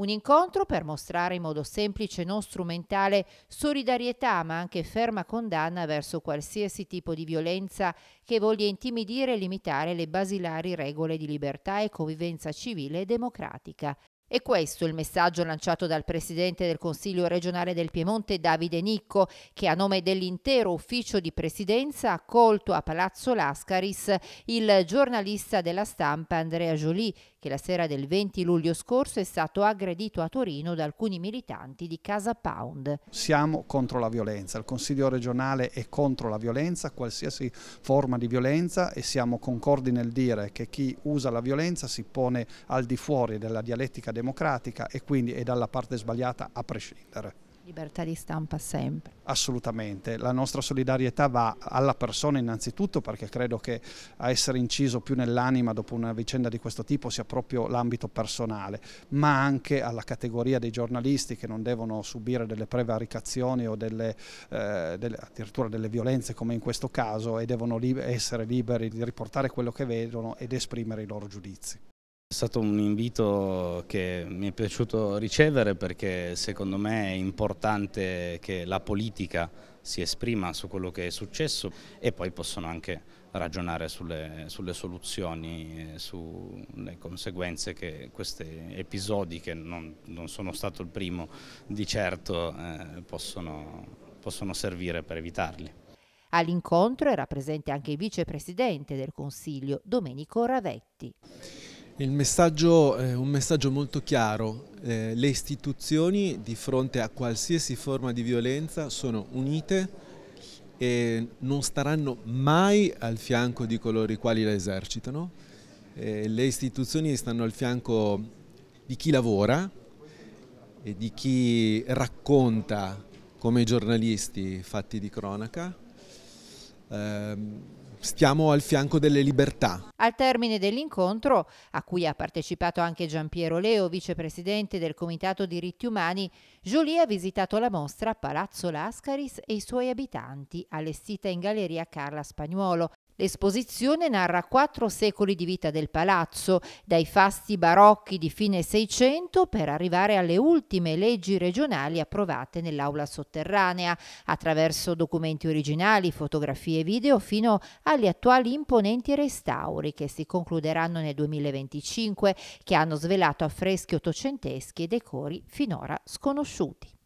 Un incontro per mostrare in modo semplice e non strumentale solidarietà ma anche ferma condanna verso qualsiasi tipo di violenza che voglia intimidire e limitare le basilari regole di libertà e convivenza civile e democratica. E questo è il messaggio lanciato dal Presidente del Consiglio regionale del Piemonte Davide Nicco, che a nome dell'intero ufficio di presidenza ha accolto a Palazzo Lascaris il giornalista della stampa Andrea Jolie, che la sera del 20 luglio scorso è stato aggredito a Torino da alcuni militanti di Casa Pound. Siamo contro la violenza, il Consiglio regionale è contro la violenza, qualsiasi forma di violenza e siamo concordi nel dire che chi usa la violenza si pone al di fuori della dialettica del democratica e quindi è dalla parte sbagliata a prescindere. Libertà di stampa sempre. Assolutamente, la nostra solidarietà va alla persona innanzitutto perché credo che a essere inciso più nell'anima dopo una vicenda di questo tipo sia proprio l'ambito personale, ma anche alla categoria dei giornalisti che non devono subire delle prevaricazioni o delle, eh, delle, addirittura delle violenze come in questo caso e devono li essere liberi di riportare quello che vedono ed esprimere i loro giudizi. È stato un invito che mi è piaciuto ricevere perché secondo me è importante che la politica si esprima su quello che è successo e poi possono anche ragionare sulle, sulle soluzioni, sulle conseguenze che questi episodi, che non, non sono stato il primo di certo, eh, possono, possono servire per evitarli. All'incontro era presente anche il vicepresidente del Consiglio, Domenico Ravetti. Il messaggio è un messaggio molto chiaro. Eh, le istituzioni di fronte a qualsiasi forma di violenza sono unite e non staranno mai al fianco di coloro i quali la esercitano. Eh, le istituzioni stanno al fianco di chi lavora e di chi racconta come giornalisti fatti di cronaca. Eh, stiamo al fianco delle libertà. Al termine dell'incontro, a cui ha partecipato anche Giampiero Leo, vicepresidente del Comitato Diritti Umani, Jolie ha visitato la mostra Palazzo Lascaris e i suoi abitanti, allestita in Galleria Carla Spagnuolo, L'esposizione narra quattro secoli di vita del palazzo, dai fasti barocchi di fine Seicento per arrivare alle ultime leggi regionali approvate nell'aula sotterranea, attraverso documenti originali, fotografie e video, fino agli attuali imponenti restauri che si concluderanno nel 2025, che hanno svelato affreschi ottocenteschi e decori finora sconosciuti.